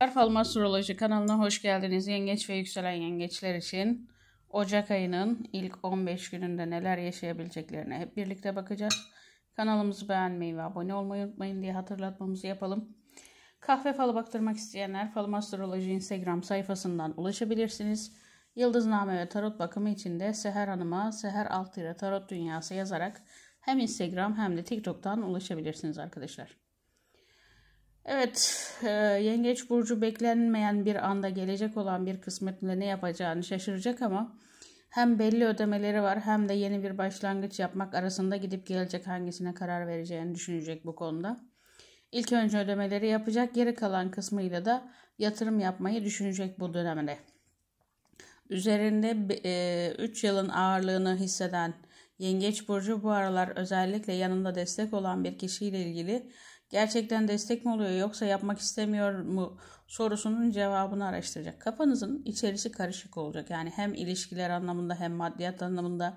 Erfalm Astroloji kanalına hoş geldiniz. Yengeç ve yükselen yengeçler için Ocak ayının ilk 15 gününde neler yaşayabileceklerine hep birlikte bakacağız. Kanalımızı beğenmeyi ve abone olmayı unutmayın diye hatırlatmamızı yapalım. Kahve falı baktırmak isteyenler Falım Astroloji Instagram sayfasından ulaşabilirsiniz. Yıldızname ve tarot bakımı için de Seher Hanım'a Seher Altire Tarot Dünyası yazarak hem Instagram hem de TikTok'tan ulaşabilirsiniz arkadaşlar. Evet, e, Yengeç Burcu beklenmeyen bir anda gelecek olan bir kısmetle ne yapacağını şaşıracak ama hem belli ödemeleri var hem de yeni bir başlangıç yapmak arasında gidip gelecek hangisine karar vereceğini düşünecek bu konuda. İlk önce ödemeleri yapacak, geri kalan kısmıyla da yatırım yapmayı düşünecek bu dönemde. Üzerinde 3 e, yılın ağırlığını hisseden Yengeç Burcu bu aralar özellikle yanında destek olan bir kişiyle ilgili Gerçekten destek mi oluyor yoksa yapmak istemiyor mu sorusunun cevabını araştıracak. Kafanızın içerisi karışık olacak. Yani hem ilişkiler anlamında hem maddiyat anlamında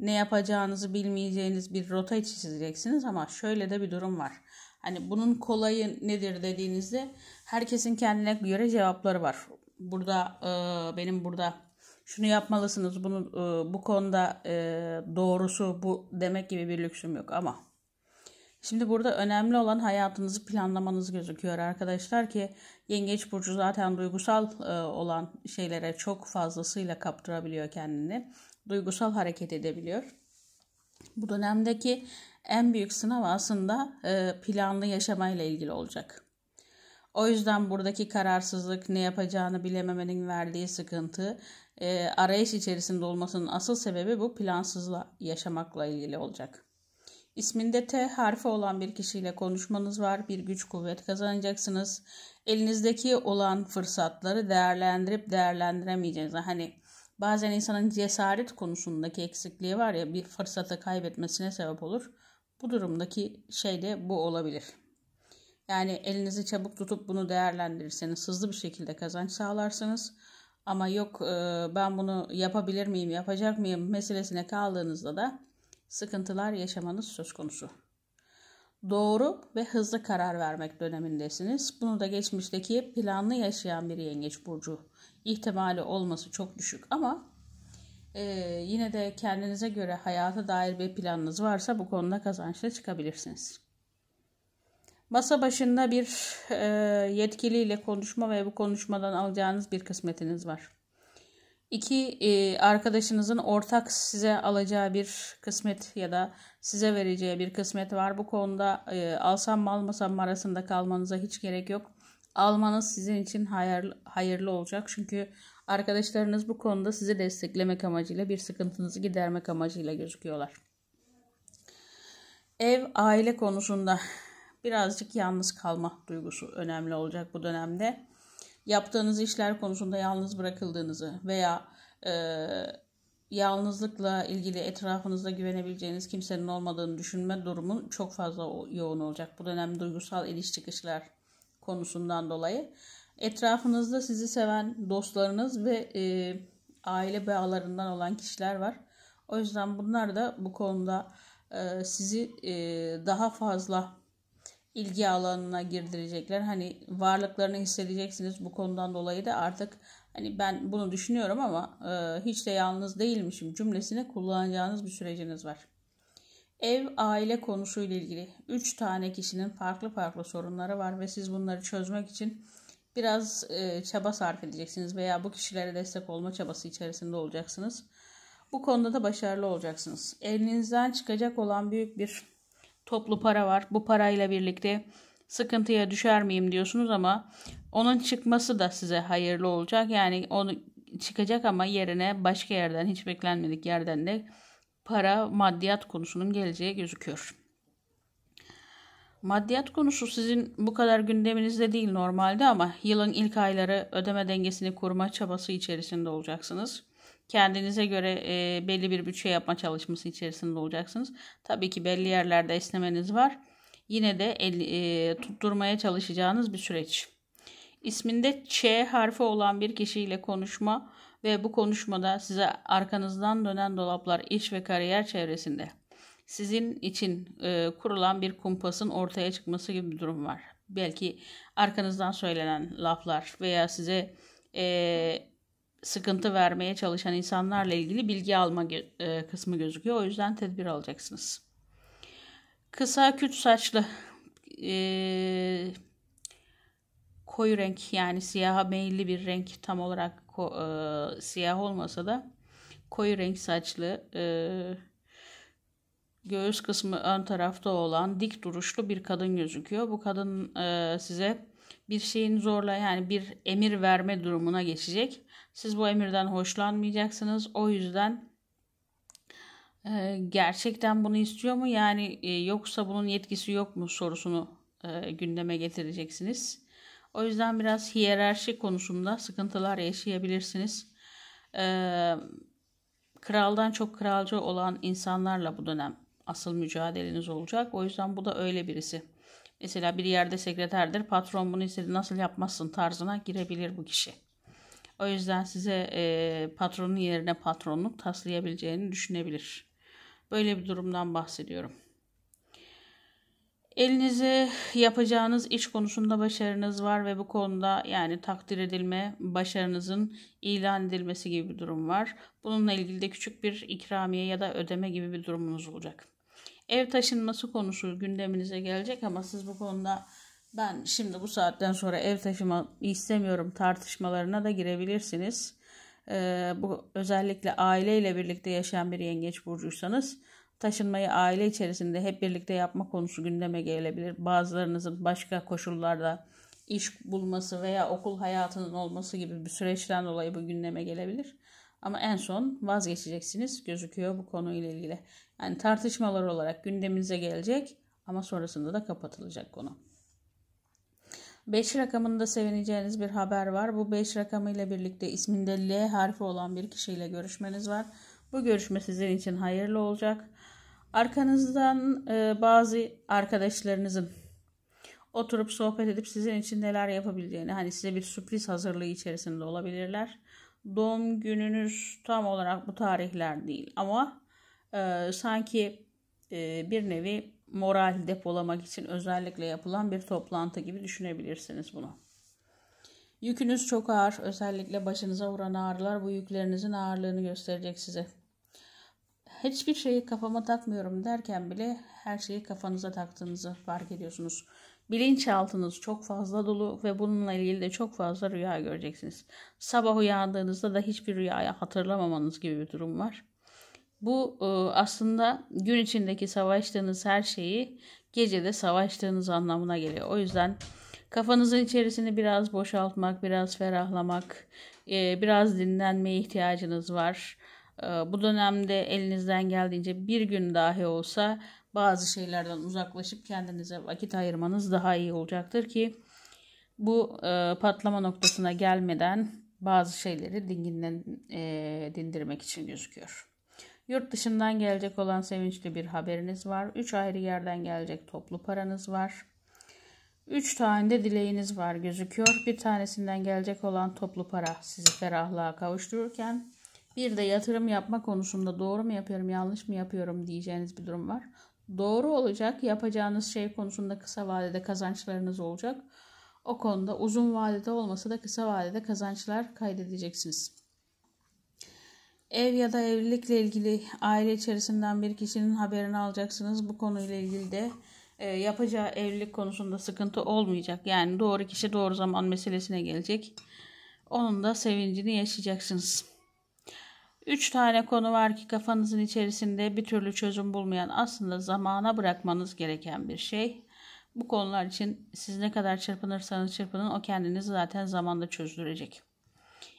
ne yapacağınızı bilmeyeceğiniz bir rota çizeceksiniz ama şöyle de bir durum var. Hani bunun kolayı nedir dediğinizde herkesin kendine göre cevapları var. Burada e, benim burada şunu yapmalısınız, bunu e, bu konuda e, doğrusu bu demek gibi bir lüksüm yok ama Şimdi burada önemli olan hayatınızı planlamanız gözüküyor arkadaşlar ki Yengeç burcu zaten duygusal e, olan şeylere çok fazlasıyla kaptırabiliyor kendini. Duygusal hareket edebiliyor. Bu dönemdeki en büyük sınav aslında e, planlı yaşamayla ilgili olacak. O yüzden buradaki kararsızlık, ne yapacağını bilememenin verdiği sıkıntı, e, arayış içerisinde olmasının asıl sebebi bu plansızla yaşamakla ilgili olacak. İsminde T harfi olan bir kişiyle konuşmanız var. Bir güç kuvvet kazanacaksınız. Elinizdeki olan fırsatları değerlendirip değerlendiremeyeceğiniz. Hani bazen insanın cesaret konusundaki eksikliği var ya bir fırsatı kaybetmesine sebep olur. Bu durumdaki şey de bu olabilir. Yani elinizi çabuk tutup bunu değerlendirirseniz hızlı bir şekilde kazanç sağlarsınız. Ama yok ben bunu yapabilir miyim, yapacak mıyım meselesine kaldığınızda da sıkıntılar yaşamanız söz konusu. Doğru ve hızlı karar vermek dönemindesiniz. Bunu da geçmişteki planlı yaşayan bir yengeç burcu ihtimali olması çok düşük ama e, yine de kendinize göre hayata dair bir planınız varsa bu konuda kazançlı çıkabilirsiniz. Masa başında bir e, yetkiliyle konuşma ve bu konuşmadan alacağınız bir kısmetiniz var. İki e, arkadaşınızın ortak size alacağı bir kısmet ya da size vereceği bir kısmet var. Bu konuda e, alsam mı almasam arasında kalmanıza hiç gerek yok. Almanız sizin için hayırlı, hayırlı olacak. Çünkü arkadaşlarınız bu konuda sizi desteklemek amacıyla bir sıkıntınızı gidermek amacıyla gözüküyorlar. Ev aile konusunda birazcık yalnız kalma duygusu önemli olacak bu dönemde yaptığınız işler konusunda yalnız bırakıldığınızı veya e, yalnızlıkla ilgili etrafınızda güvenebileceğiniz kimsenin olmadığını düşünme durumun çok fazla yoğun olacak. Bu dönem duygusal iniş çıkışlar konusundan dolayı. Etrafınızda sizi seven dostlarınız ve e, aile bağlarından olan kişiler var. O yüzden bunlar da bu konuda e, sizi e, daha fazla ilgi alanına girdirecekler. Hani varlıklarını hissedeceksiniz bu konudan dolayı da artık hani ben bunu düşünüyorum ama e, hiç de yalnız değilmişim cümlesini kullanacağınız bir süreciniz var. Ev aile konusuyla ilgili 3 tane kişinin farklı farklı sorunları var ve siz bunları çözmek için biraz e, çaba sarf edeceksiniz veya bu kişilere destek olma çabası içerisinde olacaksınız. Bu konuda da başarılı olacaksınız. Elinizden çıkacak olan büyük bir toplu para var. Bu parayla birlikte sıkıntıya düşer miyim diyorsunuz ama onun çıkması da size hayırlı olacak. Yani onu çıkacak ama yerine başka yerden hiç beklenmedik yerden de para maddiyat konusunun geleceği gözüküyor. Maddiyat konusu sizin bu kadar gündeminizde değil normalde ama yılın ilk ayları ödeme dengesini kurma çabası içerisinde olacaksınız. Kendinize göre e, belli bir bütçe yapma çalışması içerisinde olacaksınız. Tabii ki belli yerlerde esnemeniz var. Yine de el, e, tutturmaya çalışacağınız bir süreç. İsminde Ç harfi olan bir kişiyle konuşma ve bu konuşmada size arkanızdan dönen dolaplar iş ve kariyer çevresinde sizin için e, kurulan bir kumpasın ortaya çıkması gibi bir durum var. Belki arkanızdan söylenen laflar veya size e, sıkıntı vermeye çalışan insanlarla ilgili bilgi alma e, kısmı gözüküyor. O yüzden tedbir alacaksınız. Kısa küt saçlı e, koyu renk yani siyaha meyilli bir renk tam olarak e, siyah olmasa da koyu renk saçlı e, göğüs kısmı ön tarafta olan dik duruşlu bir kadın gözüküyor. Bu kadın e, size bir şeyin zorla yani bir emir verme durumuna geçecek. Siz bu emirden hoşlanmayacaksınız. O yüzden e, gerçekten bunu istiyor mu yani e, yoksa bunun yetkisi yok mu sorusunu e, gündeme getireceksiniz. O yüzden biraz hiyerarşi konusunda sıkıntılar yaşayabilirsiniz. E, kraldan çok kralcı olan insanlarla bu dönem asıl mücadeleniz olacak. O yüzden bu da öyle birisi. Mesela bir yerde sekreterdir. Patron bunu istedi nasıl yapmazsın tarzına girebilir bu kişi. O yüzden size e, patronun yerine patronluk taslayabileceğini düşünebilir. Böyle bir durumdan bahsediyorum. Elinizi yapacağınız iş konusunda başarınız var ve bu konuda yani takdir edilme, başarınızın ilan edilmesi gibi bir durum var. Bununla ilgili de küçük bir ikramiye ya da ödeme gibi bir durumunuz olacak. Ev taşınması konusu gündeminize gelecek ama siz bu konuda ben şimdi bu saatten sonra ev taşıma istemiyorum tartışmalarına da girebilirsiniz. Ee, bu özellikle aileyle birlikte yaşayan bir yengeç burcuysanız taşınmayı aile içerisinde hep birlikte yapma konusu gündeme gelebilir. Bazılarınızın başka koşullarda iş bulması veya okul hayatının olması gibi bir süreçten dolayı bu gündeme gelebilir. Ama en son vazgeçeceksiniz gözüküyor bu konuyla ilgili. Yani tartışmalar olarak gündemimize gelecek ama sonrasında da kapatılacak konu. 5 rakamında sevineceğiniz bir haber var. Bu 5 rakamıyla birlikte isminde L harfi olan bir kişiyle görüşmeniz var. Bu görüşme sizin için hayırlı olacak. Arkanızdan e, bazı arkadaşlarınızın oturup sohbet edip sizin için neler yapabileceğini, hani size bir sürpriz hazırlığı içerisinde olabilirler. Doğum gününüz tam olarak bu tarihler değil ama e, sanki e, bir nevi moral depolamak için özellikle yapılan bir toplantı gibi düşünebilirsiniz bunu. Yükünüz çok ağır. Özellikle başınıza vuran ağrılar bu yüklerinizin ağırlığını gösterecek size. Hiçbir şeyi kafama takmıyorum derken bile her şeyi kafanıza taktığınızı fark ediyorsunuz. Bilinçaltınız çok fazla dolu ve bununla ilgili de çok fazla rüya göreceksiniz. Sabah uyandığınızda da hiçbir rüyayı hatırlamamanız gibi bir durum var. Bu e, aslında gün içindeki savaştığınız her şeyi gecede savaştığınız anlamına geliyor. O yüzden kafanızın içerisini biraz boşaltmak, biraz ferahlamak, e, biraz dinlenmeye ihtiyacınız var. E, bu dönemde elinizden geldiğince bir gün dahi olsa bazı şeylerden uzaklaşıp kendinize vakit ayırmanız daha iyi olacaktır ki bu patlama noktasına gelmeden bazı şeyleri dinginden dindirmek için gözüküyor. Yurt dışından gelecek olan sevinçli bir haberiniz var. Üç ayrı yerden gelecek toplu paranız var. Üç tane de dileğiniz var gözüküyor. Bir tanesinden gelecek olan toplu para sizi ferahlığa kavuştururken bir de yatırım yapma konusunda doğru mu yapıyorum yanlış mı yapıyorum diyeceğiniz bir durum var. Doğru olacak yapacağınız şey konusunda kısa vadede kazançlarınız olacak. O konuda uzun vadede olmasa da kısa vadede kazançlar kaydedeceksiniz. Ev ya da evlilikle ilgili aile içerisinden bir kişinin haberini alacaksınız. Bu konuyla ilgili de e, yapacağı evlilik konusunda sıkıntı olmayacak. Yani doğru kişi doğru zaman meselesine gelecek. Onun da sevincini yaşayacaksınız. Üç tane konu var ki kafanızın içerisinde bir türlü çözüm bulmayan aslında zamana bırakmanız gereken bir şey. Bu konular için siz ne kadar çırpınırsanız çırpının o kendinizi zaten zamanda çözdürecek.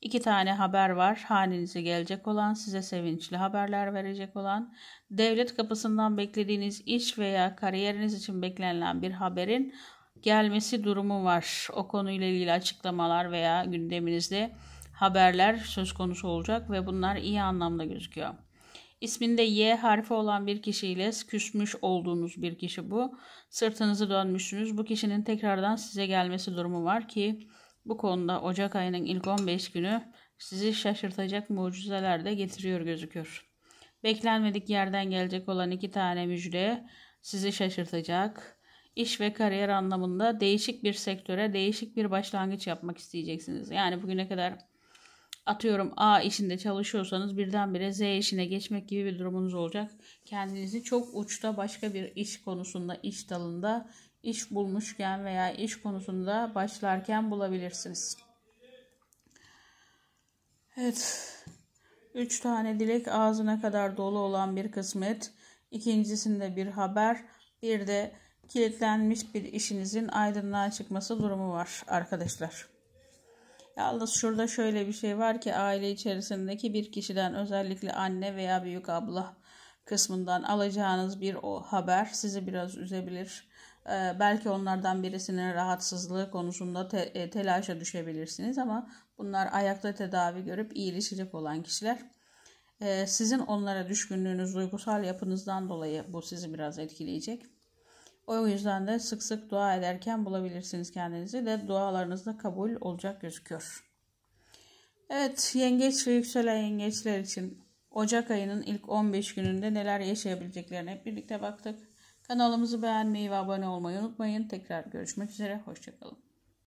İki tane haber var. halinize gelecek olan, size sevinçli haberler verecek olan, devlet kapısından beklediğiniz iş veya kariyeriniz için beklenilen bir haberin gelmesi durumu var. O konuyla ilgili açıklamalar veya gündeminizde haberler söz konusu olacak ve bunlar iyi anlamda gözüküyor. İsminde Y harfi olan bir kişiyle küsmüş olduğunuz bir kişi bu. Sırtınızı dönmüşsünüz. Bu kişinin tekrardan size gelmesi durumu var ki bu konuda Ocak ayının ilk 15 günü sizi şaşırtacak mucizeler de getiriyor gözüküyor. Beklenmedik yerden gelecek olan iki tane müjde sizi şaşırtacak. İş ve kariyer anlamında değişik bir sektöre, değişik bir başlangıç yapmak isteyeceksiniz. Yani bugüne kadar atıyorum A işinde çalışıyorsanız birdenbire Z işine geçmek gibi bir durumunuz olacak. Kendinizi çok uçta başka bir iş konusunda, iş dalında iş bulmuşken veya iş konusunda başlarken bulabilirsiniz. Evet. Üç tane dilek ağzına kadar dolu olan bir kısmet. İkincisinde bir haber. Bir de kilitlenmiş bir işinizin aydınlığa çıkması durumu var arkadaşlar. Yalnız şurada şöyle bir şey var ki aile içerisindeki bir kişiden özellikle anne veya büyük abla kısmından alacağınız bir o haber sizi biraz üzebilir. Ee, belki onlardan birisinin rahatsızlığı konusunda te- e, telaşa düşebilirsiniz ama bunlar ayakta tedavi görüp iyileşecek olan kişiler. Ee, sizin onlara düşkünlüğünüz duygusal yapınızdan dolayı bu sizi biraz etkileyecek. O yüzden de sık sık dua ederken bulabilirsiniz kendinizi de dualarınızda kabul olacak gözüküyor. Evet yengeç ve yükselen yengeçler için Ocak ayının ilk 15 gününde neler yaşayabileceklerine hep birlikte baktık. Kanalımızı beğenmeyi ve abone olmayı unutmayın. Tekrar görüşmek üzere. Hoşçakalın.